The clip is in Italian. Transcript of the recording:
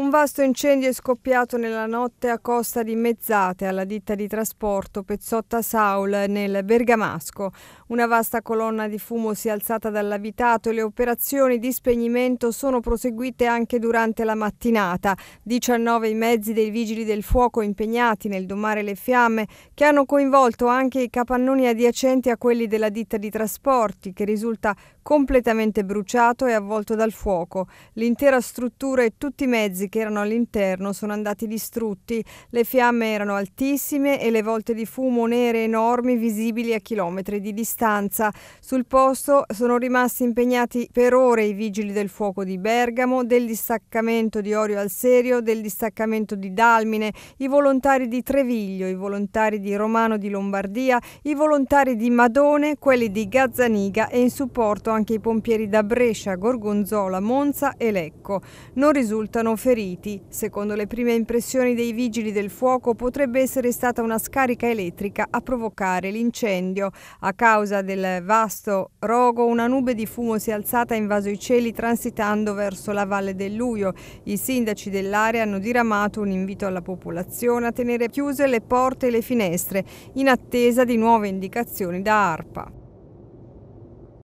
Un vasto incendio è scoppiato nella notte a costa di Mezzate, alla ditta di trasporto Pezzotta Saul, nel Bergamasco. Una vasta colonna di fumo si è alzata dall'abitato e le operazioni di spegnimento sono proseguite anche durante la mattinata. 19 i mezzi dei vigili del fuoco impegnati nel domare le fiamme, che hanno coinvolto anche i capannoni adiacenti a quelli della ditta di trasporti, che risulta completamente bruciato e avvolto dal fuoco. L'intera struttura e tutti i mezzi che erano all'interno sono andati distrutti. Le fiamme erano altissime e le volte di fumo nere enormi visibili a chilometri di distanza. Sul posto sono rimasti impegnati per ore i vigili del fuoco di Bergamo, del distaccamento di Orio al Serio, del distaccamento di Dalmine, i volontari di Treviglio, i volontari di Romano di Lombardia, i volontari di Madone, quelli di Gazzaniga e in supporto anche i pompieri da Brescia, Gorgonzola, Monza e Lecco. Non risultano feriti feriti. Secondo le prime impressioni dei vigili del fuoco potrebbe essere stata una scarica elettrica a provocare l'incendio. A causa del vasto rogo una nube di fumo si è alzata e invaso i cieli transitando verso la Valle del Luio. I sindaci dell'area hanno diramato un invito alla popolazione a tenere chiuse le porte e le finestre in attesa di nuove indicazioni da ARPA.